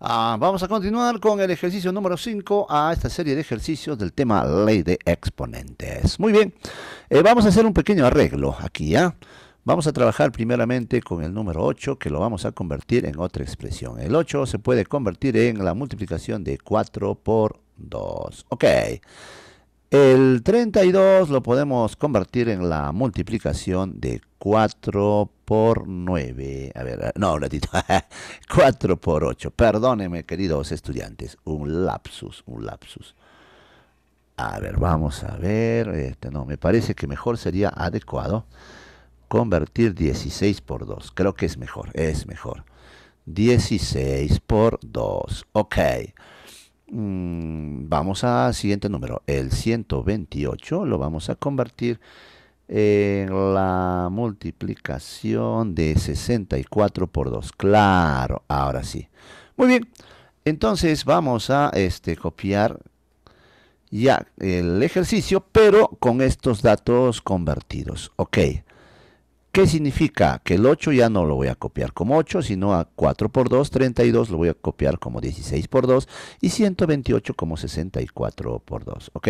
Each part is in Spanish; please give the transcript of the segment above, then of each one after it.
Ah, vamos a continuar con el ejercicio número 5 a esta serie de ejercicios del tema ley de exponentes. Muy bien, eh, vamos a hacer un pequeño arreglo aquí, ¿ya? ¿ah? Vamos a trabajar primeramente con el número 8 que lo vamos a convertir en otra expresión. El 8 se puede convertir en la multiplicación de 4 por 2. Ok. El 32 lo podemos convertir en la multiplicación de 4 por 9. A ver, no, un ratito. 4 por 8. Perdónenme, queridos estudiantes. Un lapsus, un lapsus. A ver, vamos a ver. Este, no, me parece que mejor sería adecuado convertir 16 por 2. Creo que es mejor, es mejor. 16 por 2. Ok. Ok. Mm, vamos al siguiente número, el 128, lo vamos a convertir en la multiplicación de 64 por 2. Claro, ahora sí. Muy bien, entonces vamos a este, copiar ya el ejercicio, pero con estos datos convertidos. Ok. ¿Qué significa? Que el 8 ya no lo voy a copiar como 8, sino a 4 por 2, 32, lo voy a copiar como 16 por 2 y 128 como 64 por 2. Ok,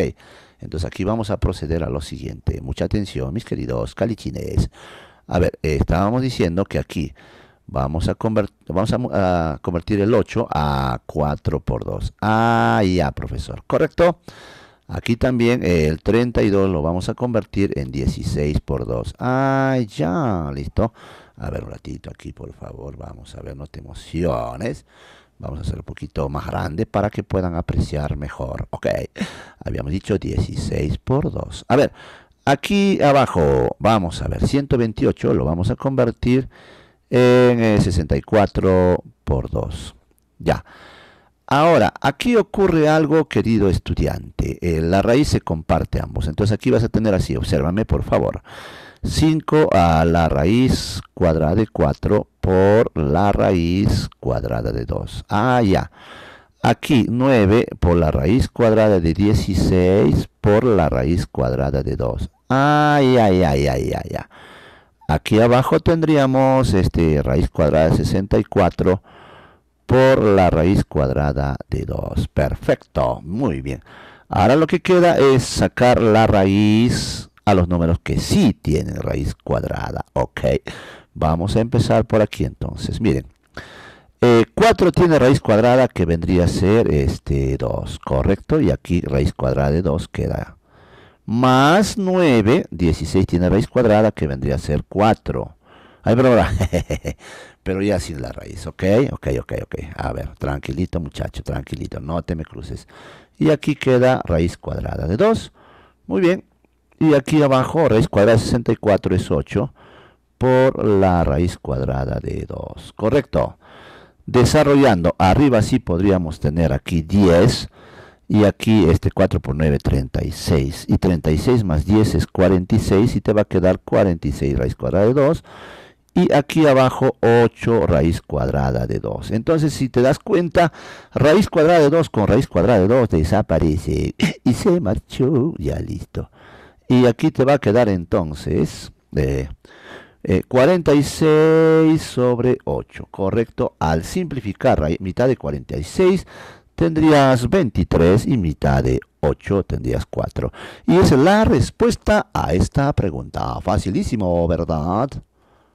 entonces aquí vamos a proceder a lo siguiente. Mucha atención, mis queridos calichines. A ver, estábamos diciendo que aquí vamos a, convertir, vamos a, convertir el 8 a 4 por 2. Ah, ya, profesor, ¿correcto? correcto Aquí también eh, el 32 lo vamos a convertir en 16 por 2. Ah, ya, listo. A ver un ratito aquí, por favor. Vamos a ver, no te emociones. Vamos a hacer un poquito más grande para que puedan apreciar mejor. Ok, habíamos dicho 16 por 2. A ver, aquí abajo, vamos a ver, 128 lo vamos a convertir en 64 eh, por 2. Ya. Ahora, aquí ocurre algo, querido estudiante. Eh, la raíz se comparte ambos. Entonces aquí vas a tener así, obsérvame por favor. 5 a la raíz cuadrada de 4 por la raíz cuadrada de 2. Ah, ya. Aquí 9 por la raíz cuadrada de 16 por la raíz cuadrada de 2. Ah, ya, ya, ya, ya, ya. Aquí abajo tendríamos este, raíz cuadrada de 64 por la raíz cuadrada de 2. Perfecto, muy bien. Ahora lo que queda es sacar la raíz a los números que sí tienen raíz cuadrada. Ok, vamos a empezar por aquí entonces. Miren, 4 eh, tiene raíz cuadrada que vendría a ser este 2, ¿correcto? Y aquí raíz cuadrada de 2 queda. Más 9, 16 tiene raíz cuadrada que vendría a ser 4. Ay, pero pero ya sin la raíz, ¿ok? Ok, ok, ok. A ver, tranquilito muchacho, tranquilito, no te me cruces. Y aquí queda raíz cuadrada de 2. Muy bien. Y aquí abajo, raíz cuadrada de 64 es 8 por la raíz cuadrada de 2. Correcto. Desarrollando, arriba sí podríamos tener aquí 10. Y aquí este 4 por 9, 36. Y 36 más 10 es 46 y te va a quedar 46 raíz cuadrada de 2 y aquí abajo 8 raíz cuadrada de 2. Entonces, si te das cuenta, raíz cuadrada de 2 con raíz cuadrada de 2 desaparece y se marchó, ya listo. Y aquí te va a quedar entonces 46 eh, eh, sobre 8, ¿correcto? Al simplificar mitad de 46 tendrías 23 y mitad de 8 tendrías 4. Y es la respuesta a esta pregunta. Facilísimo, ¿verdad?